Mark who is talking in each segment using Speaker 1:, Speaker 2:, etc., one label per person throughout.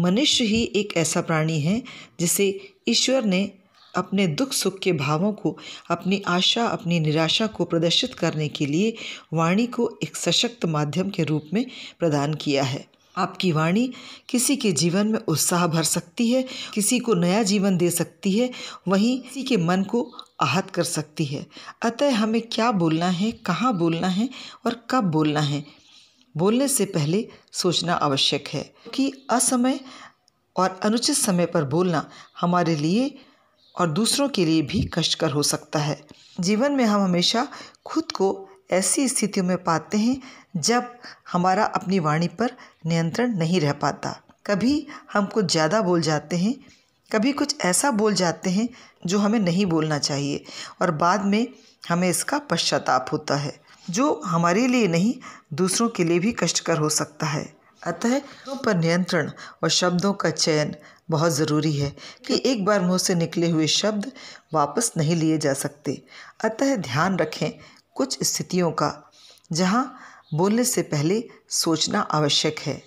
Speaker 1: मनुष्य ही एक ऐसा प्राणी है जिसे ईश्वर ने अपने दुख सुख के भावों को अपनी आशा अपनी निराशा को प्रदर्शित करने के लिए वाणी को एक सशक्त माध्यम के रूप में प्रदान किया है आपकी वाणी किसी के जीवन में उत्साह भर सकती है किसी को नया जीवन दे सकती है वहीं किसी के मन को आहत कर सकती है अतः हमें क्या बोलना है कहाँ बोलना है और कब बोलना है बोलने से पहले सोचना आवश्यक है कि असमय और अनुचित समय पर बोलना हमारे लिए और दूसरों के लिए भी कष्टकर हो सकता है जीवन में हम हमेशा खुद को ऐसी स्थितियों में पाते हैं जब हमारा अपनी वाणी पर नियंत्रण नहीं रह पाता कभी हम कुछ ज़्यादा बोल जाते हैं कभी कुछ ऐसा बोल जाते हैं जो हमें नहीं बोलना चाहिए और बाद में हमें इसका पश्चाताप होता है जो हमारे लिए नहीं दूसरों के लिए भी कष्टकर हो सकता है अतः पर नियंत्रण और शब्दों का चयन बहुत ज़रूरी है कि एक बार मुंह से निकले हुए शब्द वापस नहीं लिए जा सकते अतः ध्यान रखें कुछ स्थितियों का जहाँ बोलने से पहले सोचना आवश्यक है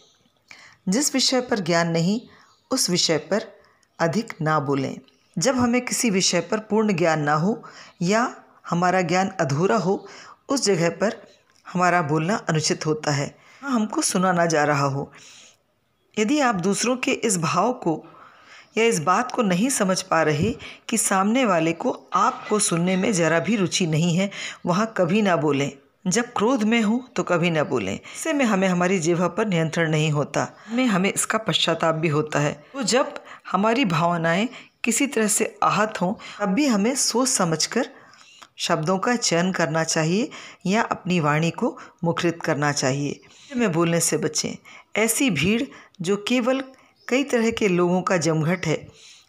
Speaker 1: जिस विषय पर ज्ञान नहीं उस विषय पर अधिक ना बोलें जब हमें किसी विषय पर पूर्ण ज्ञान ना हो या हमारा ज्ञान अधूरा हो उस जगह पर हमारा बोलना अनुचित होता है हमको सुना ना जा रहा हो यदि आप दूसरों के इस भाव को या इस बात को नहीं समझ पा रहे कि सामने वाले को आपको सुनने में ज़रा भी रुचि नहीं है वहाँ कभी ना बोलें जब क्रोध में हो तो कभी ना बोलें इससे में हमें हमारी जीवा पर नियंत्रण नहीं होता में हमें इसका पश्चाताप भी होता है तो जब हमारी भावनाएं किसी तरह से आहत हों तब भी हमें सोच समझकर शब्दों का चयन करना चाहिए या अपनी वाणी को मुखरित करना चाहिए में बोलने से बचें ऐसी भीड़ जो केवल कई तरह के लोगों का जमघट है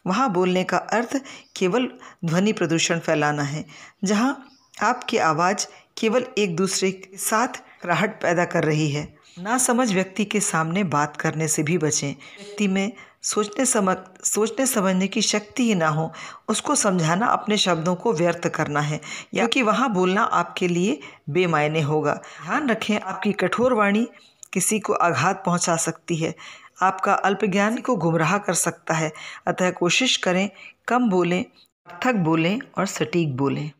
Speaker 1: वहाँ बोलने का अर्थ केवल ध्वनि प्रदूषण फैलाना है जहाँ आपकी आवाज़ केवल एक दूसरे के साथ राहट पैदा कर रही है ना समझ व्यक्ति के सामने बात करने से भी बचें व्यक्ति में सोचने समझ सोचने समझने की शक्ति ही ना हो उसको समझाना अपने शब्दों को व्यर्थ करना है या कि वहाँ बोलना आपके लिए बेमायने होगा ध्यान रखें आपकी कठोर वाणी किसी को आघात पहुँचा सकती है आपका ज्ञान को गुमराह कर सकता है अतः कोशिश करें कम बोलें थक बोलें और सटीक बोलें